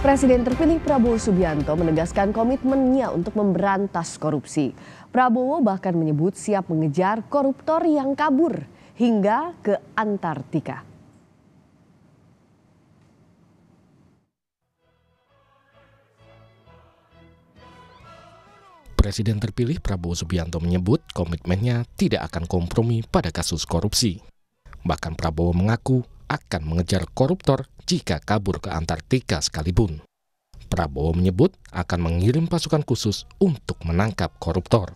Presiden terpilih Prabowo Subianto menegaskan komitmennya untuk memberantas korupsi. Prabowo bahkan menyebut siap mengejar koruptor yang kabur hingga ke Antartika. Presiden terpilih Prabowo Subianto menyebut komitmennya tidak akan kompromi pada kasus korupsi. Bahkan Prabowo mengaku akan mengejar koruptor jika kabur ke Antartika sekalipun. Prabowo menyebut akan mengirim pasukan khusus untuk menangkap koruptor.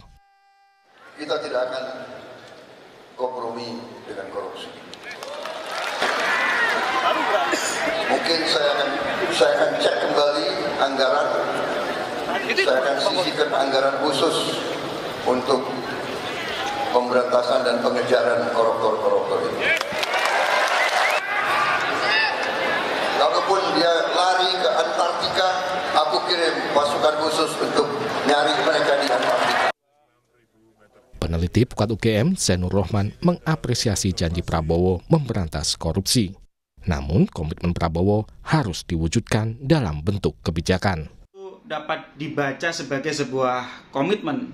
Kita tidak akan kompromi dengan korupsi. Mungkin saya akan saya akan cek kembali anggaran, saya akan sisihkan anggaran khusus untuk pemberantasan dan pengejaran koruptor-koruptor ini. kirim pasukan khusus untuk nyari mereka di Afrika. Peneliti Pukat UGM, Zainur Rohman, mengapresiasi janji Prabowo memberantas korupsi. Namun, komitmen Prabowo harus diwujudkan dalam bentuk kebijakan. Dapat dibaca sebagai sebuah komitmen.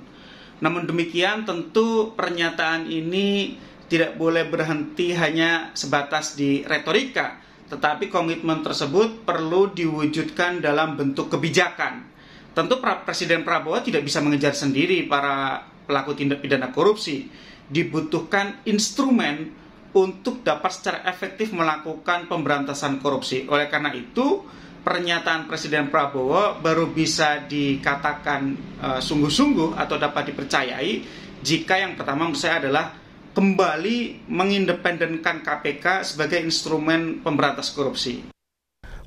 Namun demikian, tentu pernyataan ini tidak boleh berhenti hanya sebatas di retorika, tetapi komitmen tersebut perlu diwujudkan dalam bentuk kebijakan. Tentu Presiden Prabowo tidak bisa mengejar sendiri para pelaku tindak pidana korupsi. Dibutuhkan instrumen untuk dapat secara efektif melakukan pemberantasan korupsi. Oleh karena itu, pernyataan Presiden Prabowo baru bisa dikatakan eh, sungguh-sungguh atau dapat dipercayai jika yang pertama menurut saya adalah kembali mengindependenkan KPK sebagai instrumen pemberantas korupsi.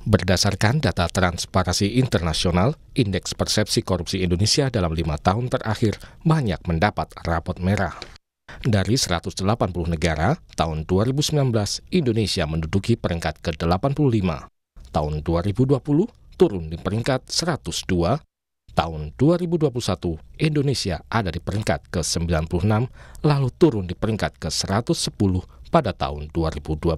Berdasarkan data Transparansi Internasional, indeks persepsi korupsi Indonesia dalam lima tahun terakhir banyak mendapat rapot merah. Dari 180 negara, tahun 2019 Indonesia menduduki peringkat ke-85. Tahun 2020 turun di peringkat 102 Tahun 2021, Indonesia ada di peringkat ke-96, lalu turun di peringkat ke-110 pada tahun 2022,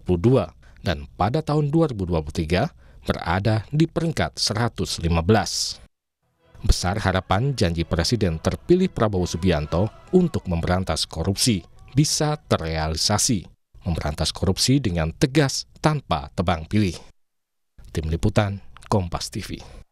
dan pada tahun 2023 berada di peringkat 115. Besar harapan janji Presiden terpilih Prabowo Subianto untuk memberantas korupsi bisa terrealisasi. Memberantas korupsi dengan tegas tanpa tebang pilih. Tim Liputan, Kompas TV.